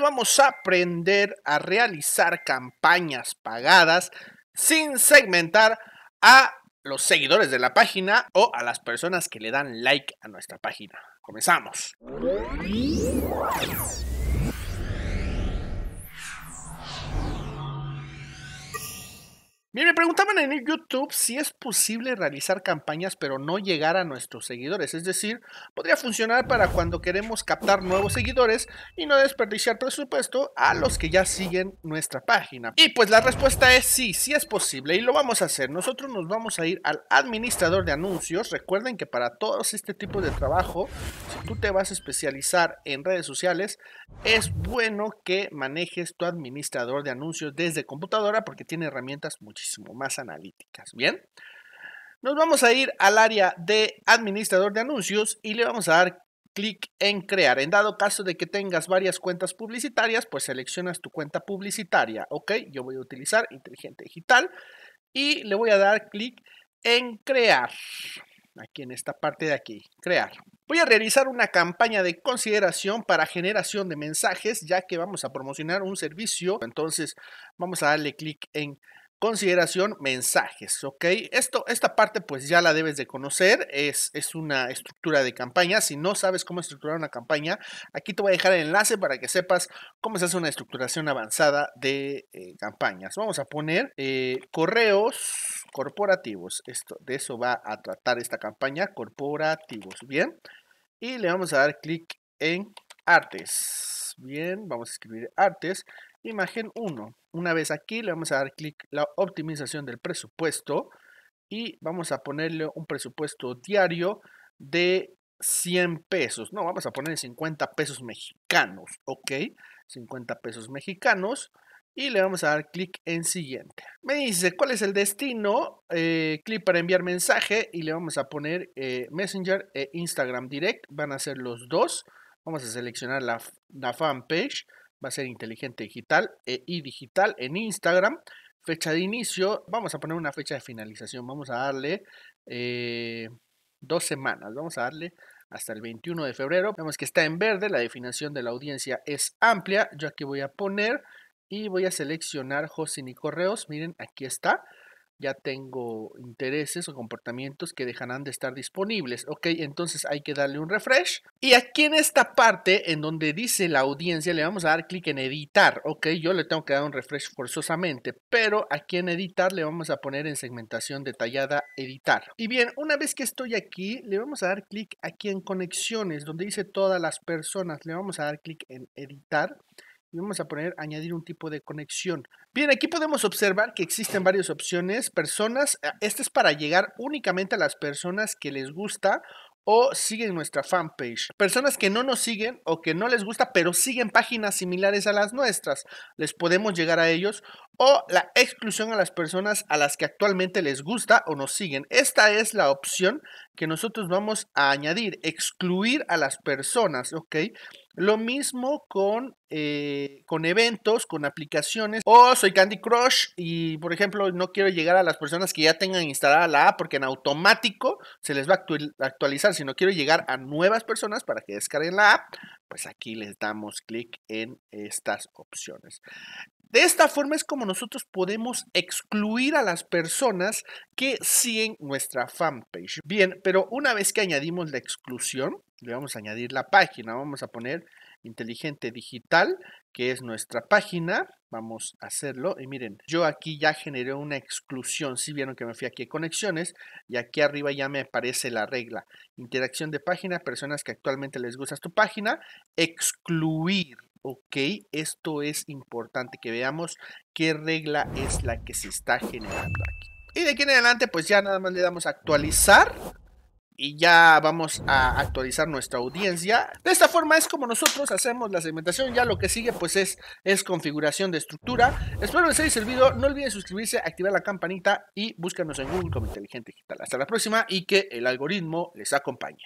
vamos a aprender a realizar campañas pagadas sin segmentar a los seguidores de la página o a las personas que le dan like a nuestra página. Comenzamos. Bien, me preguntaban en YouTube si es posible realizar campañas pero no llegar a nuestros seguidores. Es decir, podría funcionar para cuando queremos captar nuevos seguidores y no desperdiciar presupuesto a los que ya siguen nuestra página. Y pues la respuesta es sí, sí es posible y lo vamos a hacer. Nosotros nos vamos a ir al administrador de anuncios. Recuerden que para todos este tipo de trabajo, si tú te vas a especializar en redes sociales, es bueno que manejes tu administrador de anuncios desde computadora porque tiene herramientas muchísimas más analíticas. Bien, nos vamos a ir al área de administrador de anuncios y le vamos a dar clic en crear. En dado caso de que tengas varias cuentas publicitarias, pues seleccionas tu cuenta publicitaria. Ok, yo voy a utilizar inteligente digital y le voy a dar clic en crear. Aquí en esta parte de aquí, crear. Voy a realizar una campaña de consideración para generación de mensajes, ya que vamos a promocionar un servicio. Entonces vamos a darle clic en Consideración, mensajes, ¿ok? Esto, esta parte pues ya la debes de conocer, es, es una estructura de campaña. Si no sabes cómo estructurar una campaña, aquí te voy a dejar el enlace para que sepas cómo se hace una estructuración avanzada de eh, campañas. Vamos a poner eh, correos corporativos. Esto, de eso va a tratar esta campaña, corporativos, ¿bien? Y le vamos a dar clic en artes. Bien, vamos a escribir artes. Imagen 1. Una vez aquí le vamos a dar clic la optimización del presupuesto y vamos a ponerle un presupuesto diario de 100 pesos. No, vamos a poner 50 pesos mexicanos, ¿ok? 50 pesos mexicanos y le vamos a dar clic en siguiente. Me dice cuál es el destino, eh, clic para enviar mensaje y le vamos a poner eh, Messenger e Instagram Direct, van a ser los dos. Vamos a seleccionar la, la fanpage va a ser Inteligente Digital e y Digital en Instagram. Fecha de inicio, vamos a poner una fecha de finalización, vamos a darle eh, dos semanas, vamos a darle hasta el 21 de febrero. Vemos que está en verde, la definición de la audiencia es amplia. Yo aquí voy a poner y voy a seleccionar hosting y correos. Miren, aquí está ya tengo intereses o comportamientos que dejarán de estar disponibles. Ok, entonces hay que darle un refresh. Y aquí en esta parte, en donde dice la audiencia, le vamos a dar clic en editar. Ok, yo le tengo que dar un refresh forzosamente, pero aquí en editar le vamos a poner en segmentación detallada editar. Y bien, una vez que estoy aquí, le vamos a dar clic aquí en conexiones, donde dice todas las personas. Le vamos a dar clic en editar y vamos a poner añadir un tipo de conexión. Bien, aquí podemos observar que existen varias opciones. Personas, ah, este es para llegar únicamente a las personas que les gusta o siguen nuestra fanpage. Personas que no nos siguen o que no les gusta, pero siguen páginas similares a las nuestras, les podemos llegar a ellos. O la exclusión a las personas a las que actualmente les gusta o nos siguen. Esta es la opción que nosotros vamos a añadir, excluir a las personas, ¿ok? Lo mismo con, eh, con eventos, con aplicaciones. Oh, soy Candy Crush y, por ejemplo, no quiero llegar a las personas que ya tengan instalada la app porque en automático se les va a actualizar. Si no quiero llegar a nuevas personas para que descarguen la app, pues aquí les damos clic en estas opciones. De esta forma es como nosotros podemos excluir a las personas que siguen nuestra fanpage. Bien, pero una vez que añadimos la exclusión, le vamos a añadir la página, vamos a poner inteligente digital, que es nuestra página. Vamos a hacerlo. Y miren, yo aquí ya generé una exclusión. Si vieron que me fui aquí a conexiones y aquí arriba ya me aparece la regla. Interacción de página, personas que actualmente les gusta tu página, excluir. Ok, esto es importante que veamos qué regla es la que se está generando aquí. Y de aquí en adelante pues ya nada más le damos a actualizar y ya vamos a actualizar nuestra audiencia. De esta forma es como nosotros hacemos la segmentación, ya lo que sigue pues es, es configuración de estructura. Espero les haya servido, no olviden suscribirse, activar la campanita y búscanos en Google como Inteligente Digital. Hasta la próxima y que el algoritmo les acompañe.